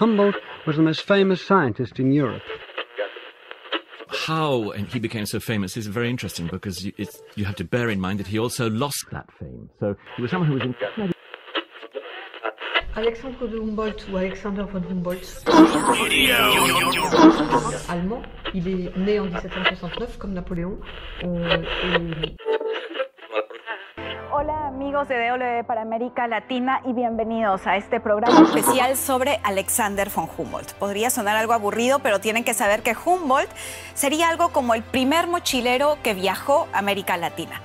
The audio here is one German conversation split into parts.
Humboldt was the most famous scientist in Europe. How and he became so famous is very interesting because you, you have to bear in mind that he also lost that fame. So he was someone who was in. Alexandre de Humboldt ou Alexander von Humboldt. Allemand. Hola amigos de DW para América Latina y bienvenidos a este programa especial sobre Alexander von Humboldt. Podría sonar algo aburrido, pero tienen que saber que Humboldt sería algo como el primer mochilero que viajó a América Latina.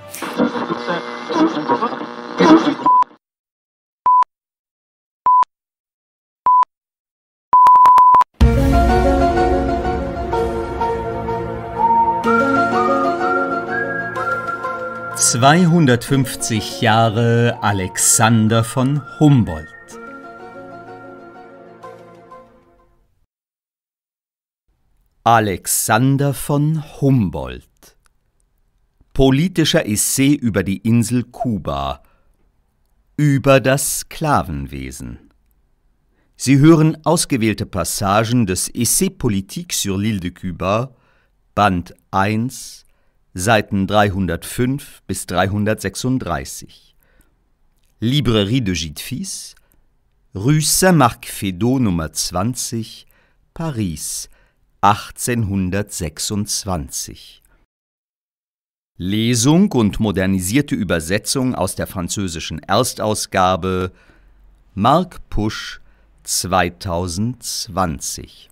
250 Jahre Alexander von Humboldt Alexander von Humboldt Politischer Essay über die Insel Kuba Über das Sklavenwesen Sie hören ausgewählte Passagen des Essay Politique sur l'île de Cuba, Band 1 Seiten 305 bis 336. Librairie de Gitfis, Rue Saint-Marc-Fédot Nummer 20, Paris, 1826. Lesung und modernisierte Übersetzung aus der französischen Erstausgabe Mark Pusch 2020.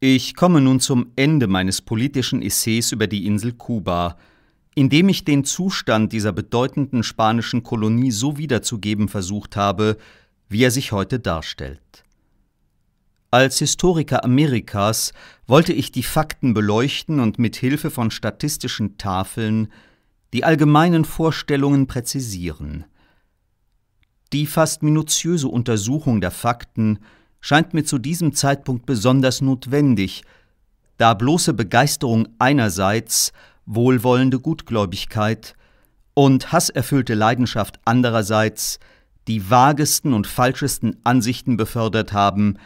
Ich komme nun zum Ende meines politischen Essays über die Insel Kuba, in dem ich den Zustand dieser bedeutenden spanischen Kolonie so wiederzugeben versucht habe, wie er sich heute darstellt. Als Historiker Amerikas wollte ich die Fakten beleuchten und mit Hilfe von statistischen Tafeln die allgemeinen Vorstellungen präzisieren. Die fast minutiöse Untersuchung der Fakten scheint mir zu diesem Zeitpunkt besonders notwendig, da bloße Begeisterung einerseits, wohlwollende Gutgläubigkeit und hasserfüllte Leidenschaft andererseits die vagesten und falschesten Ansichten befördert haben,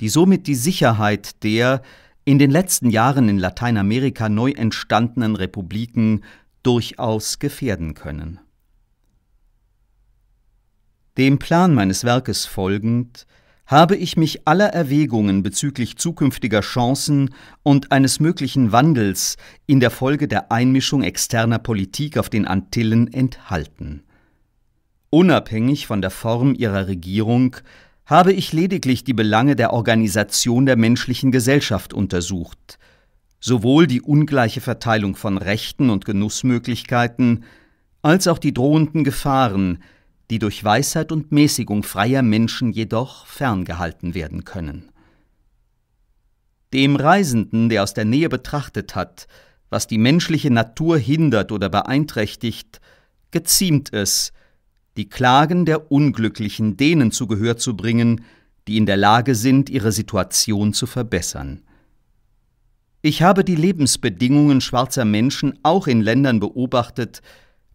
die somit die Sicherheit der in den letzten Jahren in Lateinamerika neu entstandenen Republiken durchaus gefährden können. Dem Plan meines Werkes folgend habe ich mich aller Erwägungen bezüglich zukünftiger Chancen und eines möglichen Wandels in der Folge der Einmischung externer Politik auf den Antillen enthalten. Unabhängig von der Form ihrer Regierung habe ich lediglich die Belange der Organisation der menschlichen Gesellschaft untersucht, sowohl die ungleiche Verteilung von Rechten und Genussmöglichkeiten als auch die drohenden Gefahren, die durch Weisheit und Mäßigung freier Menschen jedoch ferngehalten werden können. Dem Reisenden, der aus der Nähe betrachtet hat, was die menschliche Natur hindert oder beeinträchtigt, geziemt es, die Klagen der Unglücklichen denen zu Gehör zu bringen, die in der Lage sind, ihre Situation zu verbessern. Ich habe die Lebensbedingungen schwarzer Menschen auch in Ländern beobachtet,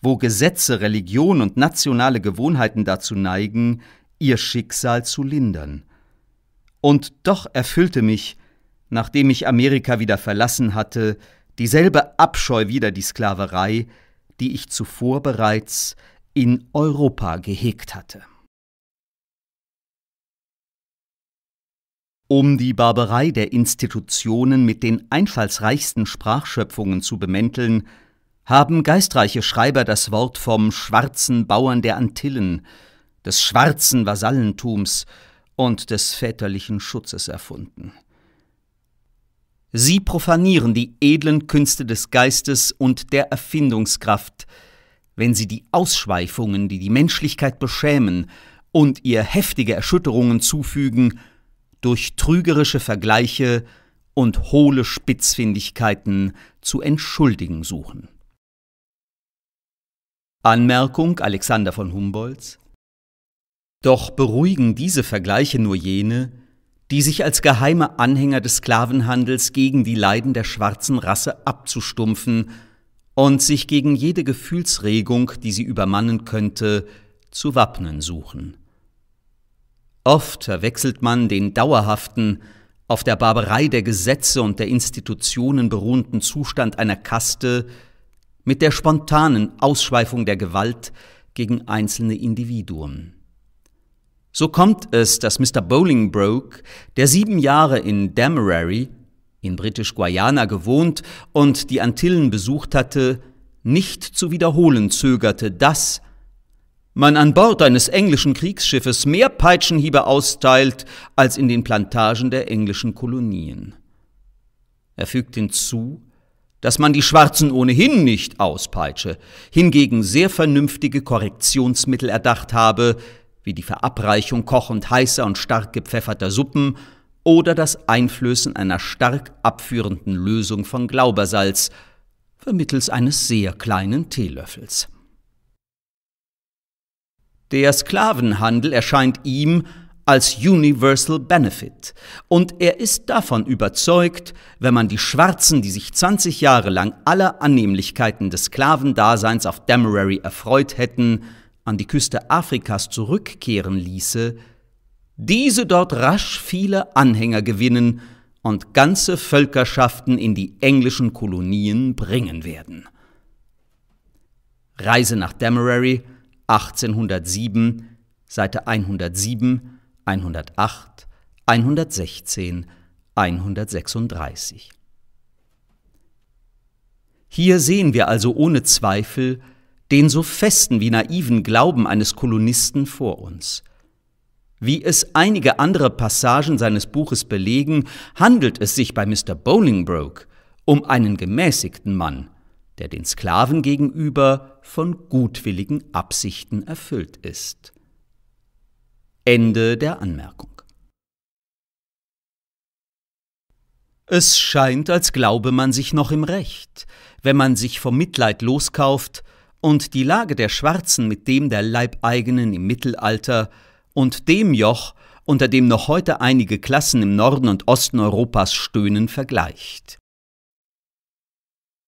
wo Gesetze, Religion und nationale Gewohnheiten dazu neigen, ihr Schicksal zu lindern. Und doch erfüllte mich, nachdem ich Amerika wieder verlassen hatte, dieselbe Abscheu wider die Sklaverei, die ich zuvor bereits in Europa gehegt hatte. Um die Barbarei der Institutionen mit den einfallsreichsten Sprachschöpfungen zu bemänteln, haben geistreiche Schreiber das Wort vom schwarzen Bauern der Antillen, des schwarzen Vasallentums und des väterlichen Schutzes erfunden. Sie profanieren die edlen Künste des Geistes und der Erfindungskraft, wenn sie die Ausschweifungen, die die Menschlichkeit beschämen und ihr heftige Erschütterungen zufügen, durch trügerische Vergleiche und hohle Spitzfindigkeiten zu entschuldigen suchen. Anmerkung Alexander von Humboldts Doch beruhigen diese Vergleiche nur jene, die sich als geheime Anhänger des Sklavenhandels gegen die Leiden der schwarzen Rasse abzustumpfen und sich gegen jede Gefühlsregung, die sie übermannen könnte, zu wappnen suchen. Oft verwechselt man den dauerhaften, auf der Barbarei der Gesetze und der Institutionen beruhenden Zustand einer Kaste mit der spontanen Ausschweifung der Gewalt gegen einzelne Individuen. So kommt es, dass Mr. Bolingbroke, der sieben Jahre in Demerary, in Britisch Guayana gewohnt und die Antillen besucht hatte, nicht zu wiederholen zögerte, dass man an Bord eines englischen Kriegsschiffes mehr Peitschenhiebe austeilt als in den Plantagen der englischen Kolonien. Er fügt hinzu, dass man die Schwarzen ohnehin nicht auspeitsche, hingegen sehr vernünftige Korrektionsmittel erdacht habe, wie die Verabreichung kochend heißer und stark gepfefferter Suppen oder das Einflößen einer stark abführenden Lösung von Glaubersalz, vermittels eines sehr kleinen Teelöffels. Der Sklavenhandel erscheint ihm als Universal Benefit. Und er ist davon überzeugt, wenn man die Schwarzen, die sich 20 Jahre lang aller Annehmlichkeiten des Sklavendaseins auf Demerary erfreut hätten, an die Küste Afrikas zurückkehren ließe, diese dort rasch viele Anhänger gewinnen und ganze Völkerschaften in die englischen Kolonien bringen werden. Reise nach Demerary 1807, Seite 107 108, 116, 136. Hier sehen wir also ohne Zweifel den so festen wie naiven Glauben eines Kolonisten vor uns. Wie es einige andere Passagen seines Buches belegen, handelt es sich bei Mr. Bolingbroke um einen gemäßigten Mann, der den Sklaven gegenüber von gutwilligen Absichten erfüllt ist. Ende der Anmerkung. Es scheint, als glaube man sich noch im Recht, wenn man sich vom Mitleid loskauft und die Lage der Schwarzen mit dem der Leibeigenen im Mittelalter und dem Joch, unter dem noch heute einige Klassen im Norden und Osten Europas stöhnen, vergleicht.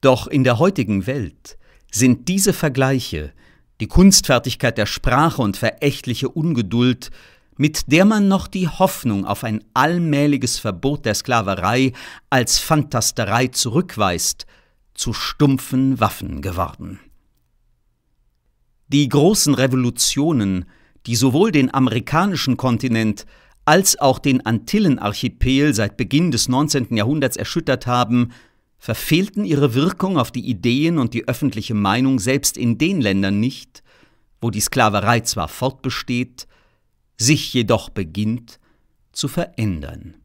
Doch in der heutigen Welt sind diese Vergleiche die Kunstfertigkeit der Sprache und verächtliche Ungeduld, mit der man noch die Hoffnung auf ein allmähliges Verbot der Sklaverei als Fantasterei zurückweist, zu stumpfen Waffen geworden. Die großen Revolutionen, die sowohl den amerikanischen Kontinent als auch den Antillenarchipel seit Beginn des 19. Jahrhunderts erschüttert haben, verfehlten ihre Wirkung auf die Ideen und die öffentliche Meinung selbst in den Ländern nicht, wo die Sklaverei zwar fortbesteht, sich jedoch beginnt zu verändern.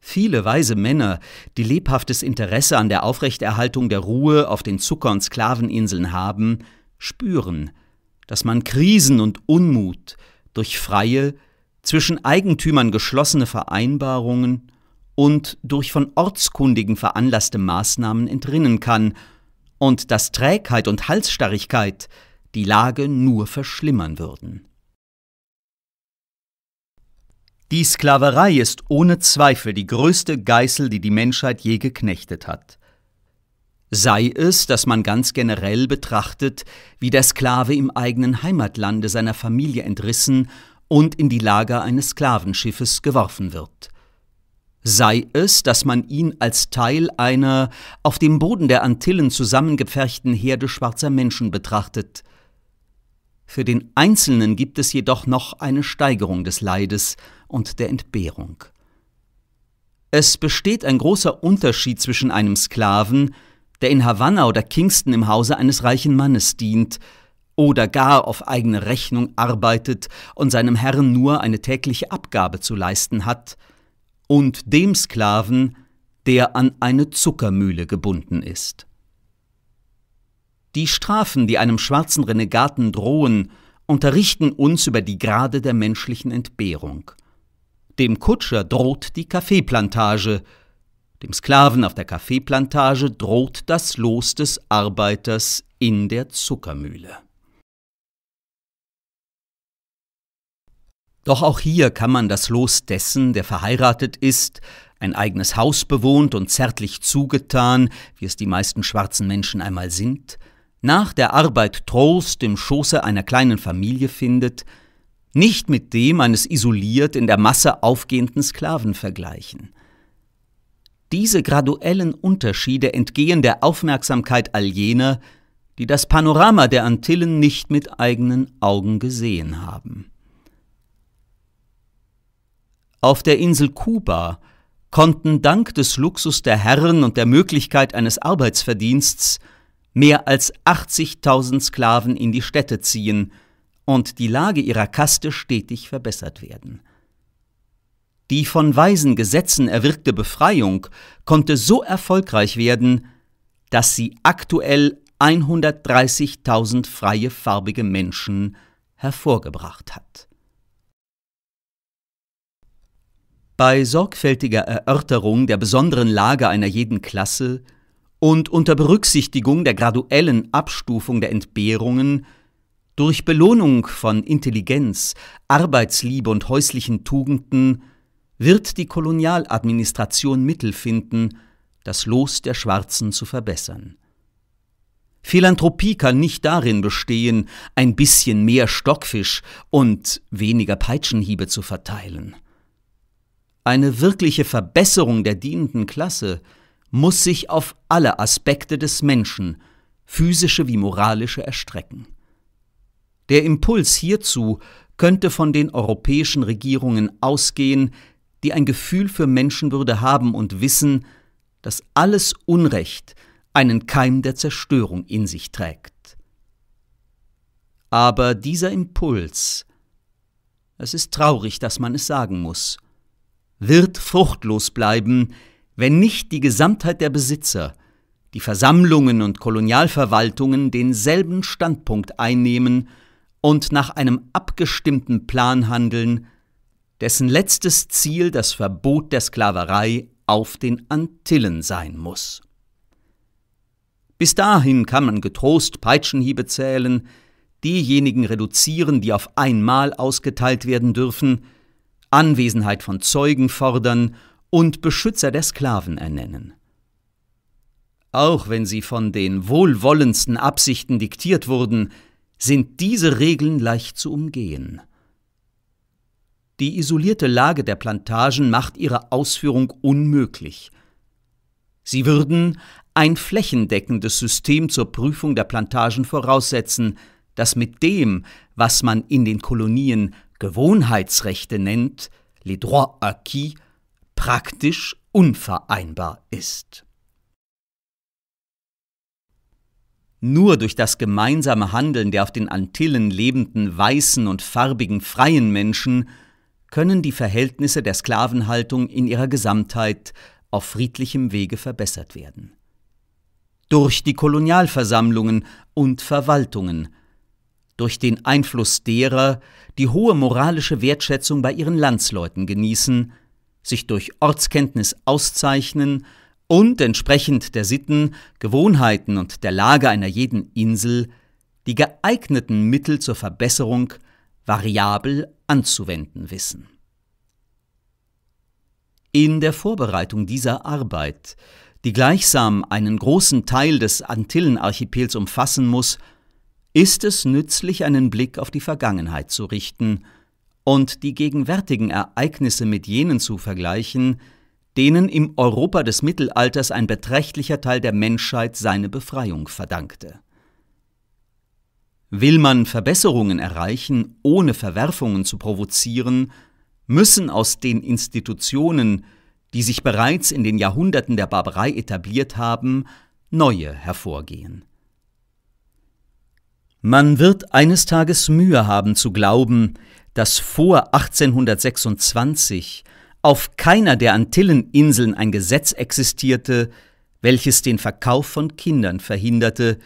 Viele weise Männer, die lebhaftes Interesse an der Aufrechterhaltung der Ruhe auf den Zucker- und Sklaveninseln haben, spüren, dass man Krisen und Unmut durch freie, zwischen Eigentümern geschlossene Vereinbarungen und durch von Ortskundigen veranlasste Maßnahmen entrinnen kann und dass Trägheit und Halsstarrigkeit die Lage nur verschlimmern würden. Die Sklaverei ist ohne Zweifel die größte Geißel, die die Menschheit je geknechtet hat. Sei es, dass man ganz generell betrachtet, wie der Sklave im eigenen Heimatlande seiner Familie entrissen und in die Lager eines Sklavenschiffes geworfen wird. Sei es, dass man ihn als Teil einer auf dem Boden der Antillen zusammengepferchten Herde schwarzer Menschen betrachtet. Für den Einzelnen gibt es jedoch noch eine Steigerung des Leides und der Entbehrung. Es besteht ein großer Unterschied zwischen einem Sklaven, der in Havanna oder Kingston im Hause eines reichen Mannes dient, oder gar auf eigene Rechnung arbeitet und seinem Herrn nur eine tägliche Abgabe zu leisten hat, und dem Sklaven, der an eine Zuckermühle gebunden ist. Die Strafen, die einem schwarzen Renegaten drohen, unterrichten uns über die Grade der menschlichen Entbehrung. Dem Kutscher droht die Kaffeeplantage, dem Sklaven auf der Kaffeeplantage droht das Los des Arbeiters in der Zuckermühle. Doch auch hier kann man das Los dessen, der verheiratet ist, ein eigenes Haus bewohnt und zärtlich zugetan, wie es die meisten schwarzen Menschen einmal sind, nach der Arbeit Trost im Schoße einer kleinen Familie findet, nicht mit dem eines isoliert in der Masse aufgehenden Sklaven vergleichen. Diese graduellen Unterschiede entgehen der Aufmerksamkeit all jener, die das Panorama der Antillen nicht mit eigenen Augen gesehen haben. Auf der Insel Kuba konnten dank des Luxus der Herren und der Möglichkeit eines Arbeitsverdiensts mehr als 80.000 Sklaven in die Städte ziehen und die Lage ihrer Kaste stetig verbessert werden. Die von weisen Gesetzen erwirkte Befreiung konnte so erfolgreich werden, dass sie aktuell 130.000 freie farbige Menschen hervorgebracht hat. Bei sorgfältiger Erörterung der besonderen Lage einer jeden Klasse und unter Berücksichtigung der graduellen Abstufung der Entbehrungen durch Belohnung von Intelligenz, Arbeitsliebe und häuslichen Tugenden wird die Kolonialadministration Mittel finden, das Los der Schwarzen zu verbessern. Philanthropie kann nicht darin bestehen, ein bisschen mehr Stockfisch und weniger Peitschenhiebe zu verteilen. Eine wirkliche Verbesserung der dienenden Klasse muss sich auf alle Aspekte des Menschen, physische wie moralische, erstrecken. Der Impuls hierzu könnte von den europäischen Regierungen ausgehen, die ein Gefühl für Menschenwürde haben und wissen, dass alles Unrecht einen Keim der Zerstörung in sich trägt. Aber dieser Impuls, es ist traurig, dass man es sagen muss, wird fruchtlos bleiben, wenn nicht die Gesamtheit der Besitzer, die Versammlungen und Kolonialverwaltungen denselben Standpunkt einnehmen und nach einem abgestimmten Plan handeln, dessen letztes Ziel das Verbot der Sklaverei auf den Antillen sein muss. Bis dahin kann man getrost Peitschenhiebe zählen, diejenigen reduzieren, die auf einmal ausgeteilt werden dürfen, Anwesenheit von Zeugen fordern und Beschützer der Sklaven ernennen. Auch wenn sie von den wohlwollendsten Absichten diktiert wurden, sind diese Regeln leicht zu umgehen. Die isolierte Lage der Plantagen macht ihre Ausführung unmöglich. Sie würden ein flächendeckendes System zur Prüfung der Plantagen voraussetzen, das mit dem, was man in den Kolonien Gewohnheitsrechte nennt, les droits acquis, praktisch unvereinbar ist. Nur durch das gemeinsame Handeln der auf den Antillen lebenden weißen und farbigen freien Menschen können die Verhältnisse der Sklavenhaltung in ihrer Gesamtheit auf friedlichem Wege verbessert werden. Durch die Kolonialversammlungen und Verwaltungen durch den Einfluss derer, die hohe moralische Wertschätzung bei ihren Landsleuten genießen, sich durch Ortskenntnis auszeichnen und entsprechend der Sitten, Gewohnheiten und der Lage einer jeden Insel die geeigneten Mittel zur Verbesserung variabel anzuwenden wissen. In der Vorbereitung dieser Arbeit, die gleichsam einen großen Teil des Antillenarchipels umfassen muss ist es nützlich, einen Blick auf die Vergangenheit zu richten und die gegenwärtigen Ereignisse mit jenen zu vergleichen, denen im Europa des Mittelalters ein beträchtlicher Teil der Menschheit seine Befreiung verdankte. Will man Verbesserungen erreichen, ohne Verwerfungen zu provozieren, müssen aus den Institutionen, die sich bereits in den Jahrhunderten der Barbarei etabliert haben, neue hervorgehen. Man wird eines Tages Mühe haben zu glauben, dass vor 1826 auf keiner der Antilleninseln ein Gesetz existierte, welches den Verkauf von Kindern verhinderte,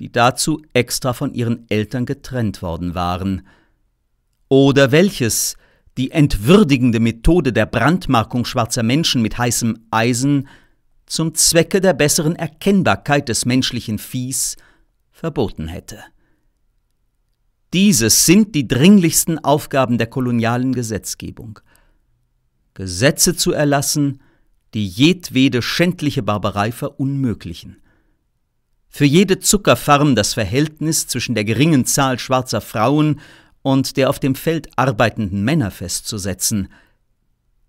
die dazu extra von ihren Eltern getrennt worden waren, oder welches die entwürdigende Methode der Brandmarkung schwarzer Menschen mit heißem Eisen zum Zwecke der besseren Erkennbarkeit des menschlichen Viehs verboten hätte. Dieses sind die dringlichsten Aufgaben der kolonialen Gesetzgebung. Gesetze zu erlassen, die jedwede schändliche Barbarei verunmöglichen. Für jede Zuckerfarm das Verhältnis zwischen der geringen Zahl schwarzer Frauen und der auf dem Feld arbeitenden Männer festzusetzen.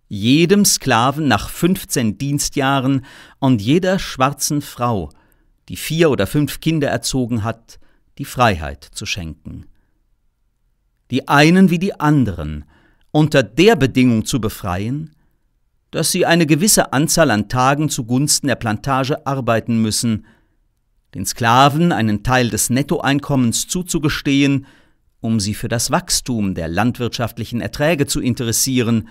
Jedem Sklaven nach 15 Dienstjahren und jeder schwarzen Frau, die vier oder fünf Kinder erzogen hat, die Freiheit zu schenken die einen wie die anderen, unter der Bedingung zu befreien, dass sie eine gewisse Anzahl an Tagen zugunsten der Plantage arbeiten müssen, den Sklaven einen Teil des Nettoeinkommens zuzugestehen, um sie für das Wachstum der landwirtschaftlichen Erträge zu interessieren,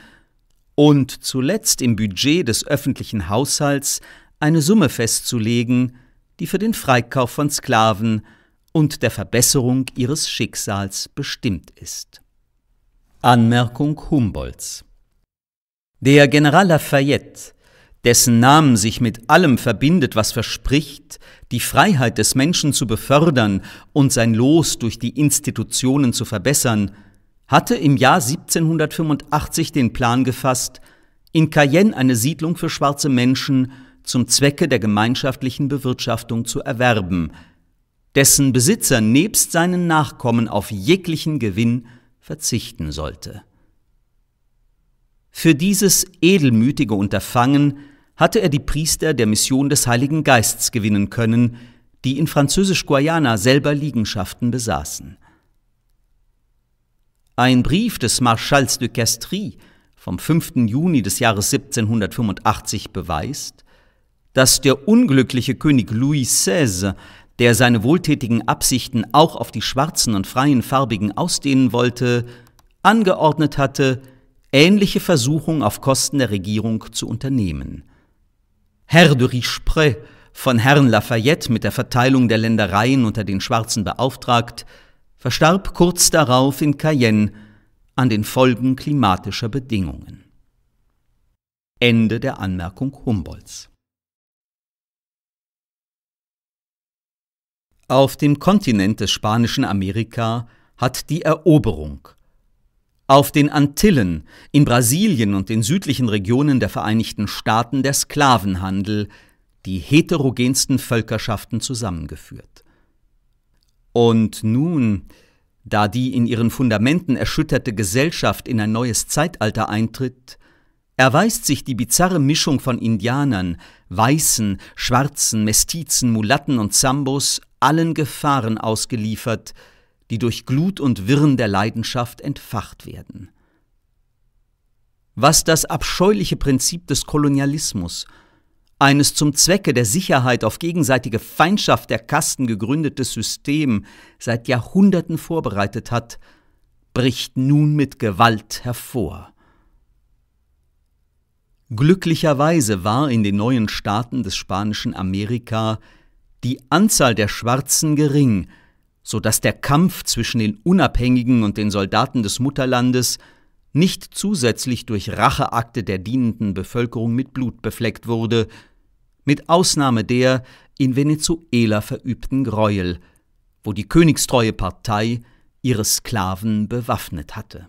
und zuletzt im Budget des öffentlichen Haushalts eine Summe festzulegen, die für den Freikauf von Sklaven und der Verbesserung ihres Schicksals bestimmt ist. Anmerkung Humboldts Der General Lafayette, dessen Namen sich mit allem verbindet, was verspricht, die Freiheit des Menschen zu befördern und sein Los durch die Institutionen zu verbessern, hatte im Jahr 1785 den Plan gefasst, in Cayenne eine Siedlung für schwarze Menschen zum Zwecke der gemeinschaftlichen Bewirtschaftung zu erwerben – dessen Besitzer nebst seinen Nachkommen auf jeglichen Gewinn verzichten sollte. Für dieses edelmütige Unterfangen hatte er die Priester der Mission des Heiligen Geists gewinnen können, die in Französisch-Guayana selber Liegenschaften besaßen. Ein Brief des Marschalls de Castries vom 5. Juni des Jahres 1785 beweist, dass der unglückliche König Louis XVI der seine wohltätigen Absichten auch auf die schwarzen und freien Farbigen ausdehnen wollte, angeordnet hatte, ähnliche Versuchungen auf Kosten der Regierung zu unternehmen. Herr de Richepray, von Herrn Lafayette mit der Verteilung der Ländereien unter den Schwarzen beauftragt, verstarb kurz darauf in Cayenne an den Folgen klimatischer Bedingungen. Ende der Anmerkung Humboldts. Auf dem Kontinent des spanischen Amerika hat die Eroberung. Auf den Antillen, in Brasilien und den südlichen Regionen der Vereinigten Staaten der Sklavenhandel die heterogensten Völkerschaften zusammengeführt. Und nun, da die in ihren Fundamenten erschütterte Gesellschaft in ein neues Zeitalter eintritt, erweist sich die bizarre Mischung von Indianern, Weißen, Schwarzen, Mestizen, Mulatten und Zambos allen Gefahren ausgeliefert, die durch Glut und Wirren der Leidenschaft entfacht werden. Was das abscheuliche Prinzip des Kolonialismus, eines zum Zwecke der Sicherheit auf gegenseitige Feindschaft der Kasten gegründetes System seit Jahrhunderten vorbereitet hat, bricht nun mit Gewalt hervor. Glücklicherweise war in den neuen Staaten des spanischen Amerika die Anzahl der Schwarzen gering, so dass der Kampf zwischen den Unabhängigen und den Soldaten des Mutterlandes nicht zusätzlich durch Racheakte der dienenden Bevölkerung mit Blut befleckt wurde, mit Ausnahme der in Venezuela verübten Gräuel, wo die königstreue Partei ihre Sklaven bewaffnet hatte.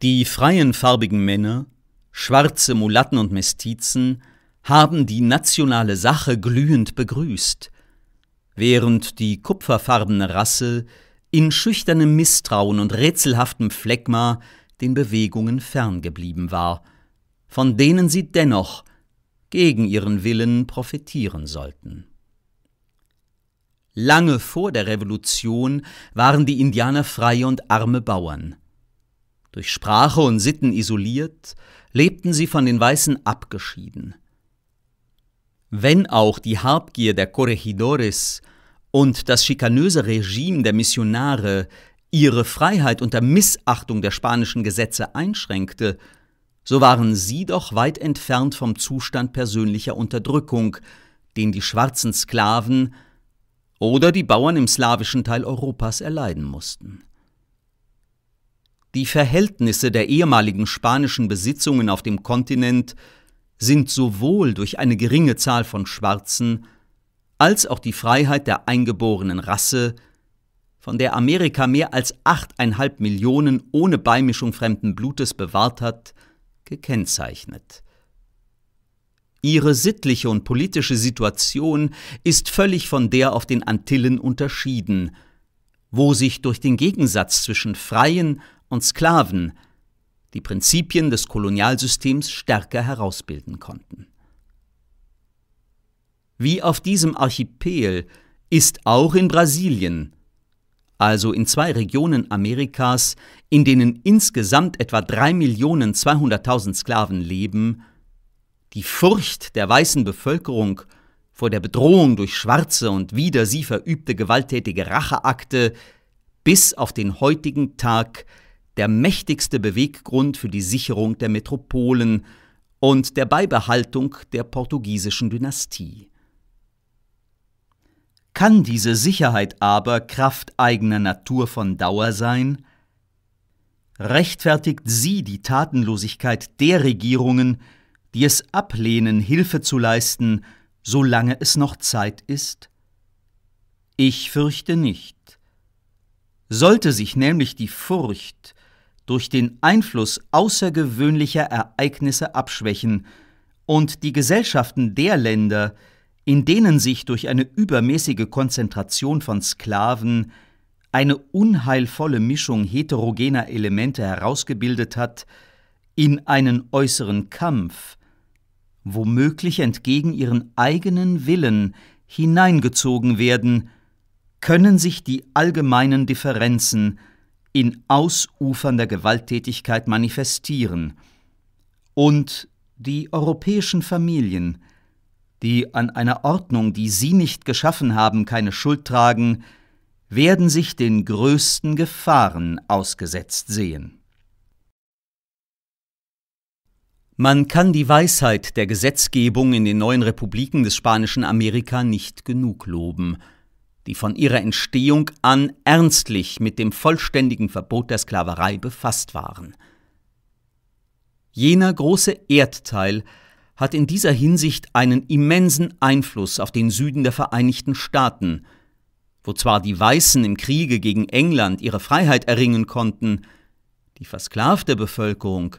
Die freien farbigen Männer Schwarze Mulatten und Mestizen haben die nationale Sache glühend begrüßt, während die kupferfarbene Rasse in schüchternem Misstrauen und rätselhaftem Phlegma den Bewegungen ferngeblieben war, von denen sie dennoch gegen ihren Willen profitieren sollten. Lange vor der Revolution waren die Indianer freie und arme Bauern. Durch Sprache und Sitten isoliert, lebten sie von den Weißen abgeschieden. Wenn auch die Habgier der Corregidores und das schikanöse Regime der Missionare ihre Freiheit unter Missachtung der spanischen Gesetze einschränkte, so waren sie doch weit entfernt vom Zustand persönlicher Unterdrückung, den die schwarzen Sklaven oder die Bauern im slawischen Teil Europas erleiden mussten. Die Verhältnisse der ehemaligen spanischen Besitzungen auf dem Kontinent sind sowohl durch eine geringe Zahl von Schwarzen als auch die Freiheit der eingeborenen Rasse, von der Amerika mehr als 8,5 Millionen ohne Beimischung fremden Blutes bewahrt hat, gekennzeichnet. Ihre sittliche und politische Situation ist völlig von der auf den Antillen unterschieden, wo sich durch den Gegensatz zwischen freien und Sklaven die Prinzipien des Kolonialsystems stärker herausbilden konnten. Wie auf diesem Archipel ist auch in Brasilien, also in zwei Regionen Amerikas, in denen insgesamt etwa 3.200.000 Sklaven leben, die Furcht der weißen Bevölkerung vor der Bedrohung durch schwarze und wider sie verübte gewalttätige Racheakte bis auf den heutigen Tag der mächtigste Beweggrund für die Sicherung der Metropolen und der Beibehaltung der portugiesischen Dynastie. Kann diese Sicherheit aber Kraft eigener Natur von Dauer sein? Rechtfertigt sie die Tatenlosigkeit der Regierungen, die es ablehnen, Hilfe zu leisten, solange es noch Zeit ist? Ich fürchte nicht. Sollte sich nämlich die Furcht, durch den Einfluss außergewöhnlicher Ereignisse abschwächen und die Gesellschaften der Länder, in denen sich durch eine übermäßige Konzentration von Sklaven eine unheilvolle Mischung heterogener Elemente herausgebildet hat, in einen äußeren Kampf, womöglich entgegen ihren eigenen Willen hineingezogen werden, können sich die allgemeinen Differenzen in ausufernder Gewalttätigkeit manifestieren und die europäischen Familien, die an einer Ordnung, die sie nicht geschaffen haben, keine Schuld tragen, werden sich den größten Gefahren ausgesetzt sehen. Man kann die Weisheit der Gesetzgebung in den neuen Republiken des spanischen Amerika nicht genug loben, die von ihrer Entstehung an ernstlich mit dem vollständigen Verbot der Sklaverei befasst waren. Jener große Erdteil hat in dieser Hinsicht einen immensen Einfluss auf den Süden der Vereinigten Staaten, wo zwar die Weißen im Kriege gegen England ihre Freiheit erringen konnten, die versklavte Bevölkerung,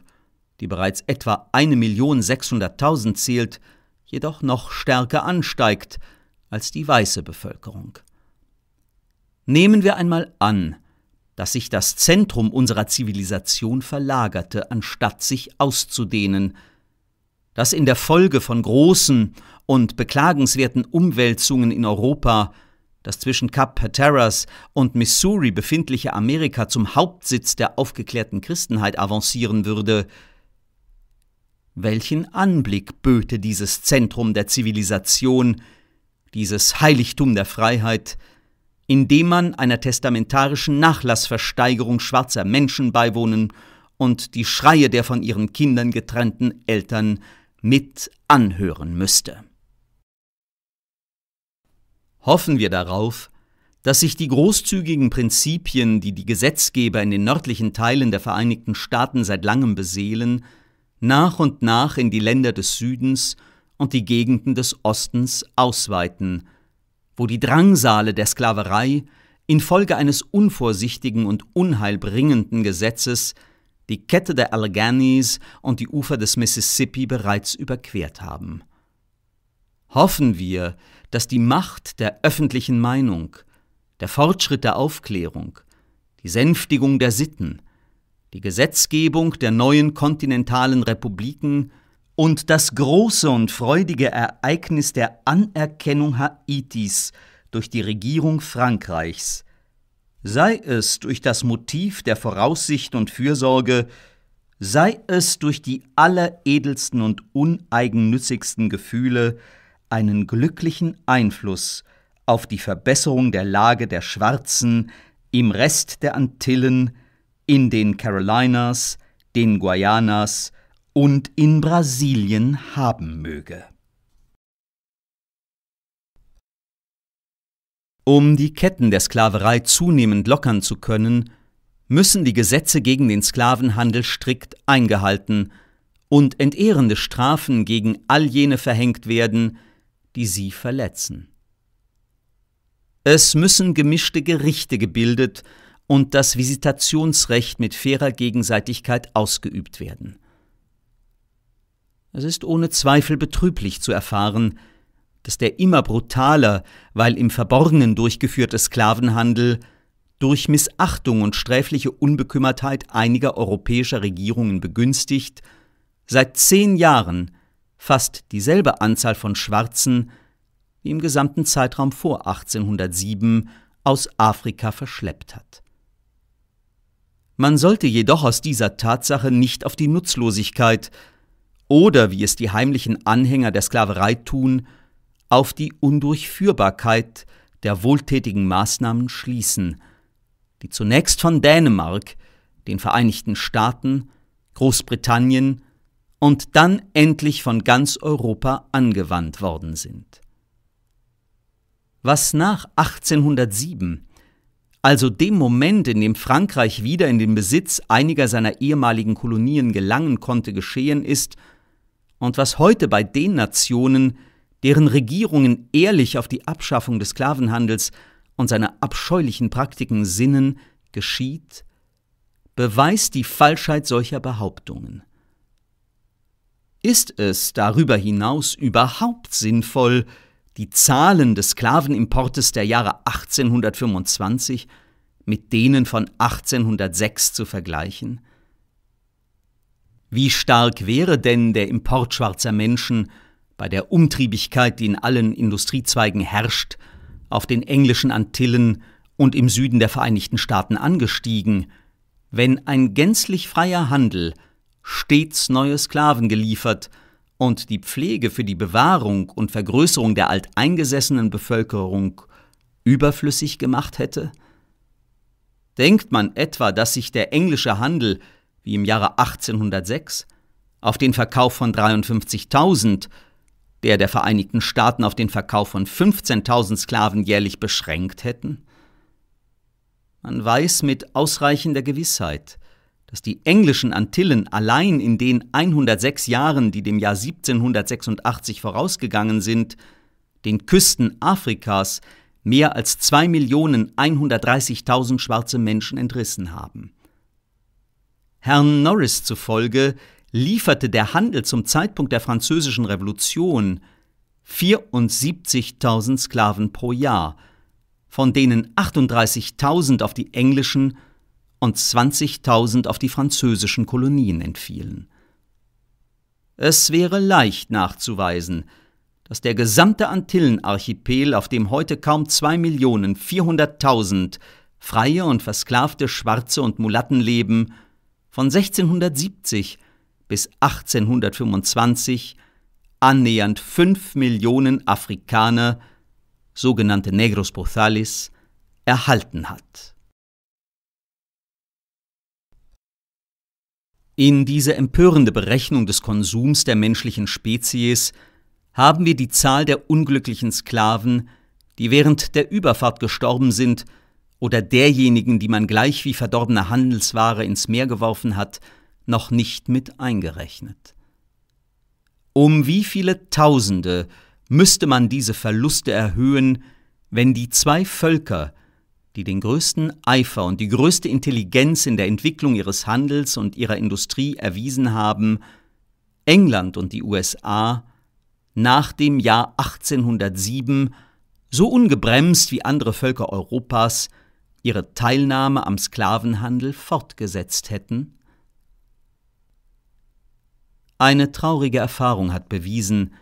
die bereits etwa 1.600.000 zählt, jedoch noch stärker ansteigt als die weiße Bevölkerung. Nehmen wir einmal an, dass sich das Zentrum unserer Zivilisation verlagerte, anstatt sich auszudehnen, dass in der Folge von großen und beklagenswerten Umwälzungen in Europa das zwischen Cap Hatteras und Missouri befindliche Amerika zum Hauptsitz der aufgeklärten Christenheit avancieren würde. Welchen Anblick böte dieses Zentrum der Zivilisation, dieses Heiligtum der Freiheit, indem man einer testamentarischen Nachlassversteigerung schwarzer Menschen beiwohnen und die Schreie der von ihren Kindern getrennten Eltern mit anhören müsste. Hoffen wir darauf, dass sich die großzügigen Prinzipien, die die Gesetzgeber in den nördlichen Teilen der Vereinigten Staaten seit langem beseelen, nach und nach in die Länder des Südens und die Gegenden des Ostens ausweiten, wo die Drangsale der Sklaverei infolge eines unvorsichtigen und unheilbringenden Gesetzes die Kette der Alleghanies und die Ufer des Mississippi bereits überquert haben. Hoffen wir, dass die Macht der öffentlichen Meinung, der Fortschritt der Aufklärung, die Sänftigung der Sitten, die Gesetzgebung der neuen kontinentalen Republiken und das große und freudige Ereignis der Anerkennung Haitis durch die Regierung Frankreichs, sei es durch das Motiv der Voraussicht und Fürsorge, sei es durch die alleredelsten und uneigennützigsten Gefühle, einen glücklichen Einfluss auf die Verbesserung der Lage der Schwarzen im Rest der Antillen, in den Carolinas, den Guayanas und in Brasilien haben möge. Um die Ketten der Sklaverei zunehmend lockern zu können, müssen die Gesetze gegen den Sklavenhandel strikt eingehalten und entehrende Strafen gegen all jene verhängt werden, die sie verletzen. Es müssen gemischte Gerichte gebildet und das Visitationsrecht mit fairer Gegenseitigkeit ausgeübt werden. Es ist ohne Zweifel betrüblich zu erfahren, dass der immer brutaler, weil im Verborgenen durchgeführte Sklavenhandel durch Missachtung und sträfliche Unbekümmertheit einiger europäischer Regierungen begünstigt, seit zehn Jahren fast dieselbe Anzahl von Schwarzen wie im gesamten Zeitraum vor 1807 aus Afrika verschleppt hat. Man sollte jedoch aus dieser Tatsache nicht auf die Nutzlosigkeit oder wie es die heimlichen Anhänger der Sklaverei tun, auf die Undurchführbarkeit der wohltätigen Maßnahmen schließen, die zunächst von Dänemark, den Vereinigten Staaten, Großbritannien und dann endlich von ganz Europa angewandt worden sind. Was nach 1807, also dem Moment, in dem Frankreich wieder in den Besitz einiger seiner ehemaligen Kolonien gelangen konnte, geschehen ist, und was heute bei den Nationen, deren Regierungen ehrlich auf die Abschaffung des Sklavenhandels und seiner abscheulichen Praktiken sinnen, geschieht, beweist die Falschheit solcher Behauptungen. Ist es darüber hinaus überhaupt sinnvoll, die Zahlen des Sklavenimportes der Jahre 1825 mit denen von 1806 zu vergleichen? Wie stark wäre denn der Import schwarzer Menschen bei der Umtriebigkeit, die in allen Industriezweigen herrscht, auf den englischen Antillen und im Süden der Vereinigten Staaten angestiegen, wenn ein gänzlich freier Handel stets neue Sklaven geliefert und die Pflege für die Bewahrung und Vergrößerung der alteingesessenen Bevölkerung überflüssig gemacht hätte? Denkt man etwa, dass sich der englische Handel wie im Jahre 1806, auf den Verkauf von 53.000, der der Vereinigten Staaten auf den Verkauf von 15.000 Sklaven jährlich beschränkt hätten? Man weiß mit ausreichender Gewissheit, dass die englischen Antillen allein in den 106 Jahren, die dem Jahr 1786 vorausgegangen sind, den Küsten Afrikas mehr als 2.130.000 schwarze Menschen entrissen haben. Herrn Norris zufolge lieferte der Handel zum Zeitpunkt der Französischen Revolution 74.000 Sklaven pro Jahr, von denen 38.000 auf die englischen und 20.000 auf die französischen Kolonien entfielen. Es wäre leicht nachzuweisen, dass der gesamte Antillenarchipel, auf dem heute kaum 2.400.000 freie und versklavte Schwarze und Mulatten leben, von 1670 bis 1825 annähernd 5 Millionen Afrikaner, sogenannte Negros Pozalis, erhalten hat. In diese empörende Berechnung des Konsums der menschlichen Spezies haben wir die Zahl der unglücklichen Sklaven, die während der Überfahrt gestorben sind, oder derjenigen, die man gleich wie verdorbene Handelsware ins Meer geworfen hat, noch nicht mit eingerechnet. Um wie viele Tausende müsste man diese Verluste erhöhen, wenn die zwei Völker, die den größten Eifer und die größte Intelligenz in der Entwicklung ihres Handels und ihrer Industrie erwiesen haben, England und die USA, nach dem Jahr 1807 so ungebremst wie andere Völker Europas ihre Teilnahme am Sklavenhandel fortgesetzt hätten? Eine traurige Erfahrung hat bewiesen,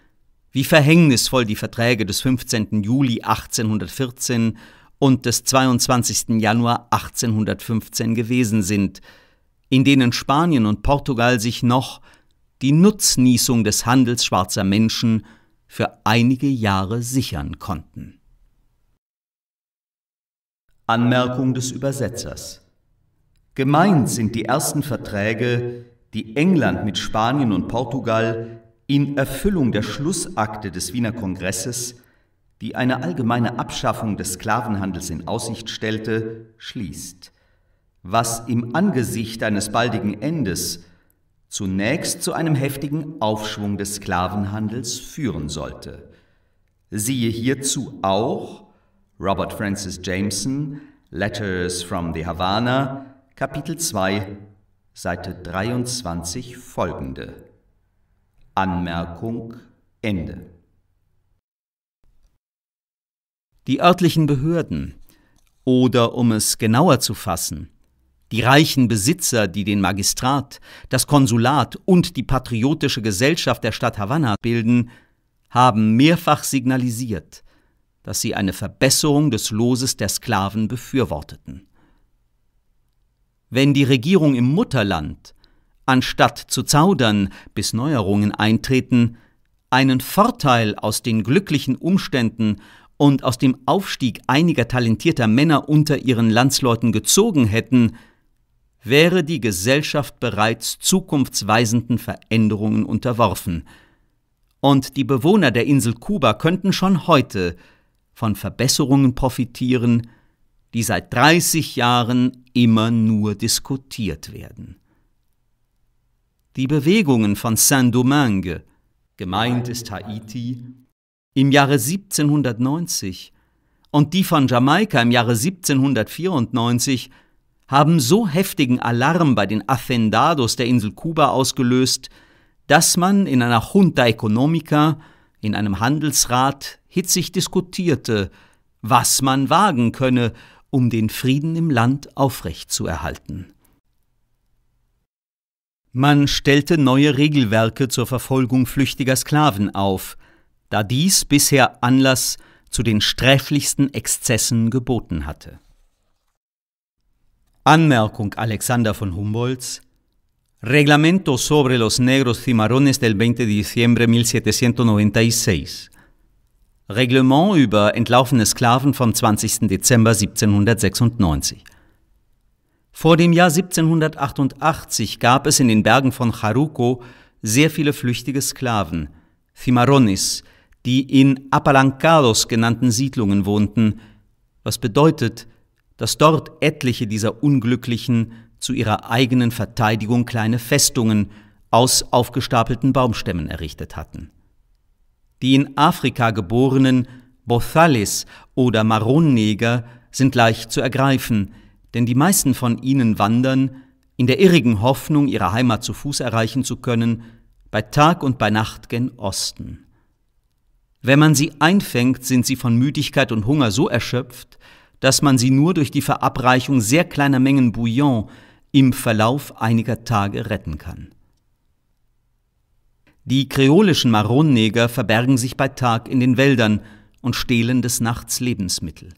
wie verhängnisvoll die Verträge des 15. Juli 1814 und des 22. Januar 1815 gewesen sind, in denen Spanien und Portugal sich noch die Nutznießung des Handels schwarzer Menschen für einige Jahre sichern konnten. Anmerkung des Übersetzers. Gemeint sind die ersten Verträge, die England mit Spanien und Portugal in Erfüllung der Schlussakte des Wiener Kongresses, die eine allgemeine Abschaffung des Sklavenhandels in Aussicht stellte, schließt, was im Angesicht eines baldigen Endes zunächst zu einem heftigen Aufschwung des Sklavenhandels führen sollte. Siehe hierzu auch Robert Francis Jameson, Letters from the Havana, Kapitel 2, Seite 23 folgende. Anmerkung Ende. Die örtlichen Behörden oder um es genauer zu fassen, die reichen Besitzer, die den Magistrat, das Konsulat und die patriotische Gesellschaft der Stadt Havanna bilden, haben mehrfach signalisiert, dass sie eine Verbesserung des Loses der Sklaven befürworteten. Wenn die Regierung im Mutterland, anstatt zu zaudern, bis Neuerungen eintreten, einen Vorteil aus den glücklichen Umständen und aus dem Aufstieg einiger talentierter Männer unter ihren Landsleuten gezogen hätten, wäre die Gesellschaft bereits zukunftsweisenden Veränderungen unterworfen, und die Bewohner der Insel Kuba könnten schon heute von Verbesserungen profitieren, die seit 30 Jahren immer nur diskutiert werden. Die Bewegungen von Saint-Domingue, gemeint ist Haiti, im Jahre 1790 und die von Jamaika im Jahre 1794 haben so heftigen Alarm bei den Affendados der Insel Kuba ausgelöst, dass man in einer Junta Economica, in einem Handelsrat hitzig diskutierte, was man wagen könne, um den Frieden im Land aufrechtzuerhalten. Man stellte neue Regelwerke zur Verfolgung flüchtiger Sklaven auf, da dies bisher Anlass zu den sträflichsten Exzessen geboten hatte. Anmerkung Alexander von Humboldts Reglamento sobre los negros cimarrones del 20 de diciembre 1796 Reglement über entlaufene Sklaven vom 20. Dezember 1796. Vor dem Jahr 1788 gab es in den Bergen von Charuco sehr viele flüchtige Sklaven, Cimarronis, die in Apalancados genannten Siedlungen wohnten, was bedeutet, dass dort etliche dieser Unglücklichen zu ihrer eigenen Verteidigung kleine Festungen aus aufgestapelten Baumstämmen errichtet hatten. Die in Afrika geborenen Bothalis oder Maronneger sind leicht zu ergreifen, denn die meisten von ihnen wandern, in der irrigen Hoffnung, ihre Heimat zu Fuß erreichen zu können, bei Tag und bei Nacht gen Osten. Wenn man sie einfängt, sind sie von Müdigkeit und Hunger so erschöpft, dass man sie nur durch die Verabreichung sehr kleiner Mengen Bouillon im Verlauf einiger Tage retten kann. Die kreolischen Maronneger verbergen sich bei Tag in den Wäldern und stehlen des Nachts Lebensmittel.